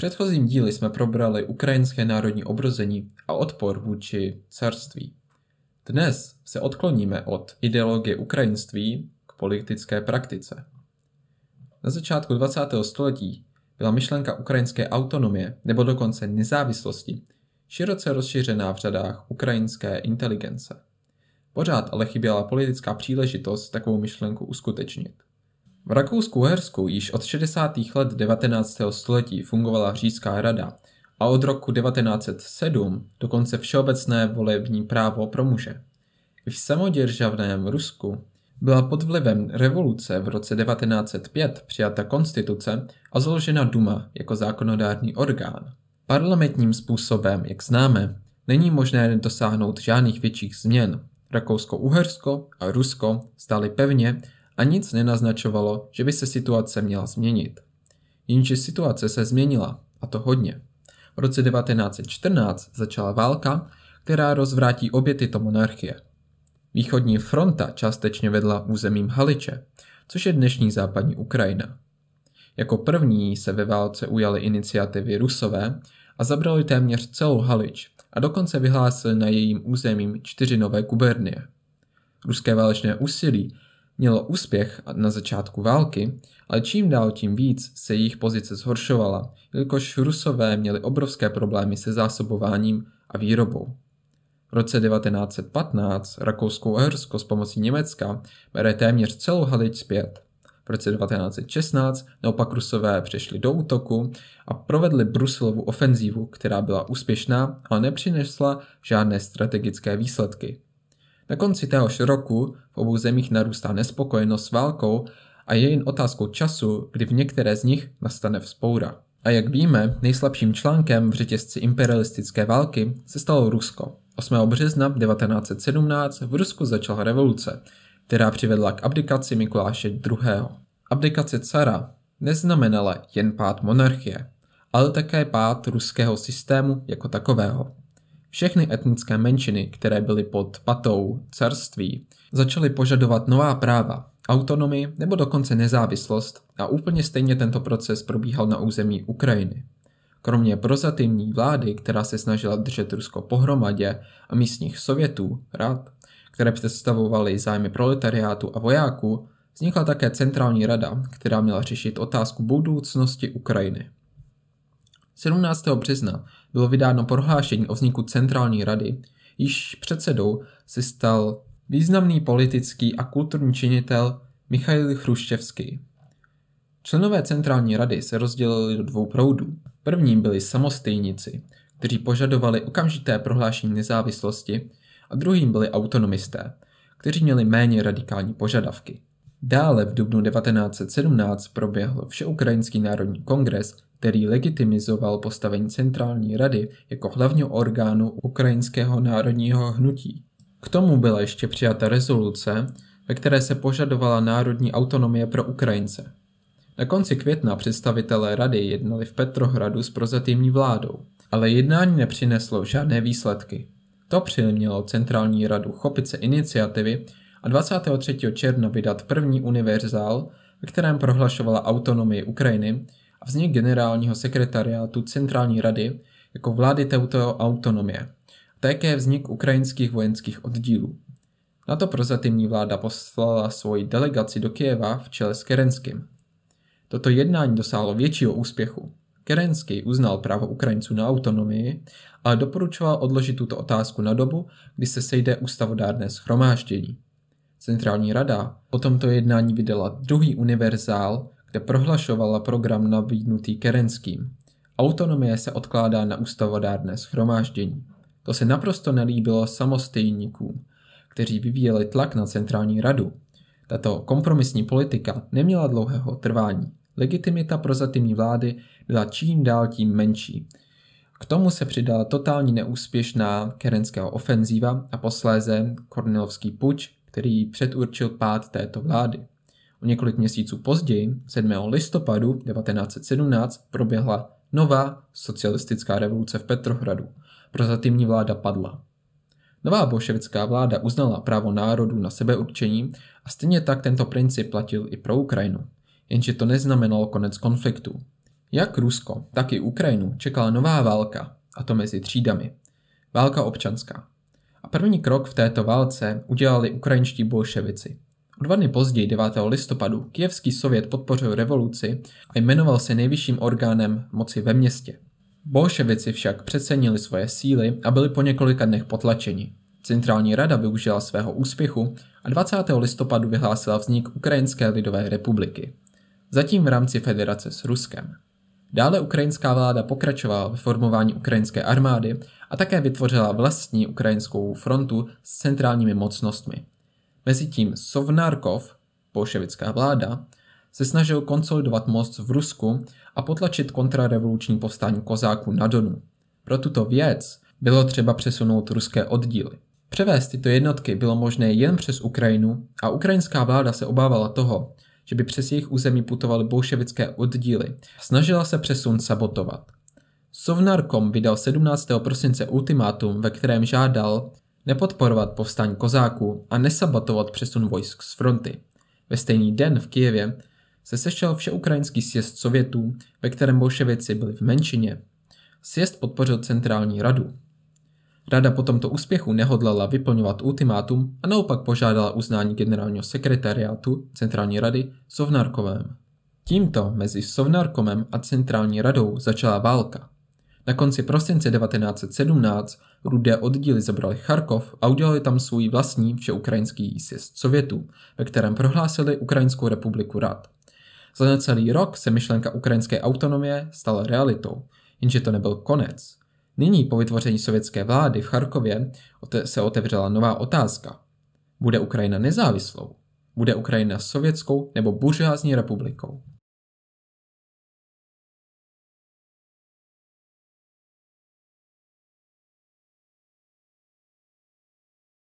předchozím díli jsme probrali ukrajinské národní obrození a odpor vůči carství. Dnes se odkloníme od ideologie ukrajinství k politické praktice. Na začátku 20. století byla myšlenka ukrajinské autonomie nebo dokonce nezávislosti široce rozšířená v řadách ukrajinské inteligence. Pořád ale chyběla politická příležitost takovou myšlenku uskutečnit. V rakousku hersku již od 60. let 19. století fungovala říšská rada a od roku 1907 dokonce všeobecné volební právo pro muže. v samoděržavném Rusku byla pod vlivem revoluce v roce 1905 přijata konstituce a založena Duma jako zákonodárný orgán. Parlamentním způsobem, jak známe, není možné dosáhnout žádných větších změn. Rakousko-Uhersko a Rusko stály pevně a nic nenaznačovalo, že by se situace měla změnit. Jenže situace se změnila, a to hodně. V roce 1914 začala válka, která rozvrátí obě tyto monarchie. Východní fronta částečně vedla územím Haliče, což je dnešní západní Ukrajina. Jako první se ve válce ujaly iniciativy Rusové a zabrali téměř celou Halič a dokonce vyhlásili na jejím územím čtyři nové gubernie. Ruské válečné úsilí mělo úspěch na začátku války, ale čím dál tím víc se jejich pozice zhoršovala, jelikož Rusové měli obrovské problémy se zásobováním a výrobou. V roce 1915 Rakousko-Uhersko s pomocí Německa bere téměř celou Halič zpět. V roce 1916 naopak Rusové přešli do útoku a provedli Bruselovu ofenzívu, která byla úspěšná, ale nepřinesla žádné strategické výsledky. Na konci téhož roku v obou zemích narůstá nespokojenost s válkou a je jen otázkou času, kdy v některé z nich nastane vzpoura. A jak víme, nejslabším článkem v řetězci imperialistické války se stalo Rusko. 8. března 1917 v Rusku začala revoluce, která přivedla k abdikaci Mikuláše II. Abdikace cara neznamenala jen pád monarchie, ale také pád ruského systému jako takového. Všechny etnické menšiny, které byly pod patou carství, začaly požadovat nová práva, autonomii nebo dokonce nezávislost a úplně stejně tento proces probíhal na území Ukrajiny. Kromě prozatímní vlády, která se snažila držet Rusko pohromadě a místních sovětů, rad, které představovaly zájmy proletariátu a vojáků, vznikla také centrální rada, která měla řešit otázku budoucnosti Ukrajiny. 17. března bylo vydáno prohlášení o vzniku Centrální rady, již předsedou se stal významný politický a kulturní činitel Michail Chruščevský. Členové Centrální rady se rozdělili do dvou proudů. Prvním byli samostejnici, kteří požadovali okamžité prohlášení nezávislosti, a druhým byli autonomisté, kteří měli méně radikální požadavky. Dále v dubnu 1917 proběhl Všeukrajinský národní kongres, který legitimizoval postavení Centrální rady jako hlavního orgánu ukrajinského národního hnutí. K tomu byla ještě přijata rezoluce, ve které se požadovala národní autonomie pro Ukrajince. Na konci května představitelé rady jednali v Petrohradu s prozatímní vládou, ale jednání nepřineslo žádné výsledky. To přimělo centrální radu chopit se iniciativy a 23. června vydat první univerzál, ve kterém prohlašovala autonomii Ukrajiny a vznik generálního sekretariátu Centrální rady jako vlády této autonomie, také vznik ukrajinských vojenských oddílů. Na to prozatímní vláda poslala svoji delegaci do Kijeva v čele s Kerenským. Toto jednání dosáhlo většího úspěchu. Kerenský uznal právo Ukrajinců na autonomii, ale doporučoval odložit tuto otázku na dobu, kdy se sejde ústavodárné schromáždění. Centrální rada o tomto jednání vydala druhý univerzál kde prohlašovala program nabídnutý Kerenským. Autonomie se odkládá na ústavodárné schromáždění. To se naprosto nelíbilo samostejníkům, kteří vyvíjeli tlak na centrální radu. Tato kompromisní politika neměla dlouhého trvání. Legitimita prozatímní vlády byla čím dál tím menší. K tomu se přidala totální neúspěšná kerenská ofenzíva a posléze Kornilovský puč, který předurčil pád této vlády. O několik měsíců později, 7. listopadu 1917, proběhla nová socialistická revoluce v Petrohradu. Prozatímní vláda padla. Nová bolševická vláda uznala právo národů na sebeurčení a stejně tak tento princip platil i pro Ukrajinu. Jenže to neznamenalo konec konfliktu. Jak Rusko, tak i Ukrajinu čekala nová válka, a to mezi třídami. Válka občanská. A první krok v této válce udělali ukrajinští bolševici – O dva dny později, 9. listopadu, kijevský sovět podpořil revoluci a jmenoval se nejvyšším orgánem moci ve městě. Bolševici však přecenili svoje síly a byli po několika dnech potlačeni. Centrální rada využila svého úspěchu a 20. listopadu vyhlásila vznik Ukrajinské lidové republiky. Zatím v rámci federace s Ruskem. Dále ukrajinská vláda pokračovala ve formování ukrajinské armády a také vytvořila vlastní ukrajinskou frontu s centrálními mocnostmi. Mezitím Sovnárkov, bolševická vláda, se snažil konsolidovat moc v Rusku a potlačit kontrarevoluční povstání kozáků na Donu. Pro tuto věc bylo třeba přesunout ruské oddíly. Převést tyto jednotky bylo možné jen přes Ukrajinu a ukrajinská vláda se obávala toho, že by přes jejich území putovaly bolševické oddíly a snažila se přesun sabotovat. Sovnarkom vydal 17. prosince ultimátum, ve kterém žádal, nepodporovat povstání kozáků a nesabatovat přesun vojsk z fronty. Ve stejný den v Kijevě se sešel všeukrajinský sjezd Sovětů, ve kterém bolševici byli v menšině. Sjezd podpořil centrální radu. Rada po tomto úspěchu nehodlala vyplňovat ultimátum a naopak požádala uznání generálního sekretariátu centrální rady Sovnarkovém. Tímto mezi Sovnarkomem a centrální radou začala válka. Na konci prosince 1917 rudé oddíly zabrali Charkov a udělali tam svůj vlastní všeukrajinský sjezd Sovětů, ve kterém prohlásili Ukrajinskou republiku rad. Za necelý rok se myšlenka ukrajinské autonomie stala realitou, jenže to nebyl konec. Nyní po vytvoření sovětské vlády v Charkově se otevřela nová otázka. Bude Ukrajina nezávislou? Bude Ukrajina sovětskou nebo buržázní republikou?